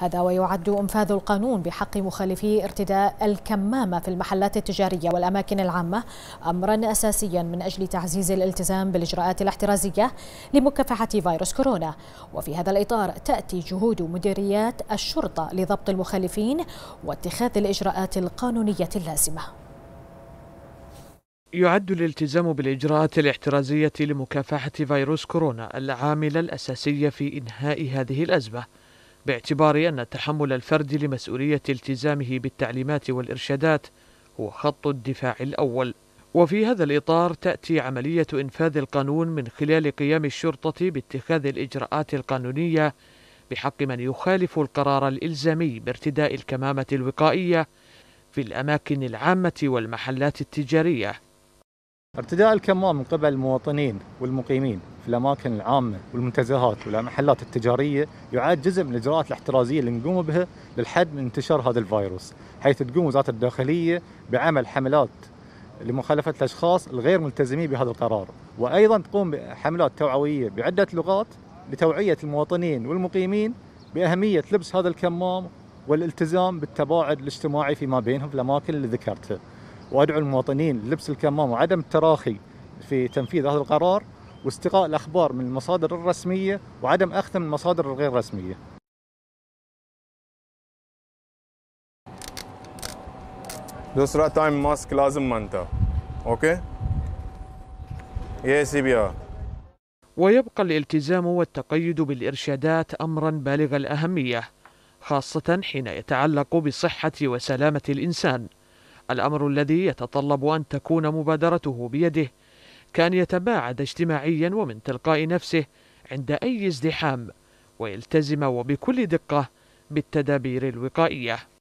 هذا ويعد انفاذ القانون بحق مخالفي ارتداء الكمامه في المحلات التجاريه والاماكن العامه امرا اساسيا من اجل تعزيز الالتزام بالاجراءات الاحترازيه لمكافحه فيروس كورونا وفي هذا الاطار تاتي جهود مديريات الشرطه لضبط المخالفين واتخاذ الاجراءات القانونيه اللازمه يعد الالتزام بالإجراءات الاحترازية لمكافحة فيروس كورونا العامل الأساسي في إنهاء هذه الأزمة باعتبار أن التحمل الفردي لمسؤولية التزامه بالتعليمات والإرشادات هو خط الدفاع الأول وفي هذا الإطار تأتي عملية إنفاذ القانون من خلال قيام الشرطة باتخاذ الإجراءات القانونية بحق من يخالف القرار الإلزامي بارتداء الكمامة الوقائية في الأماكن العامة والمحلات التجارية ارتداء الكمام من قبل المواطنين والمقيمين في الأماكن العامة والمنتزهات والمحلات التجارية يعد جزء من الإجراءات الاحترازية اللي نقوم بها للحد من انتشار هذا الفيروس حيث تقوم وزارة الداخلية بعمل حملات لمخالفة الأشخاص الغير ملتزمين بهذا القرار وأيضا تقوم بحملات توعوية بعدة لغات لتوعية المواطنين والمقيمين بأهمية لبس هذا الكمام والالتزام بالتباعد الاجتماعي فيما بينهم في الأماكن اللي ذكرتها وأدعو المواطنين لبس الكمام وعدم التراخي في تنفيذ هذا القرار واستقاء الأخبار من المصادر الرسمية وعدم أخذها من المصادر الغير رسمية دوسرا تايم ماسك لازم मानता اوكي؟ ये सी ويبقى الالتزام والتقيد بالإرشادات أمرا بالغ الأهمية خاصة حين يتعلق بصحة وسلامة الإنسان الأمر الذي يتطلب أن تكون مبادرته بيده كان يتباعد اجتماعيا ومن تلقاء نفسه عند أي ازدحام ويلتزم وبكل دقة بالتدابير الوقائية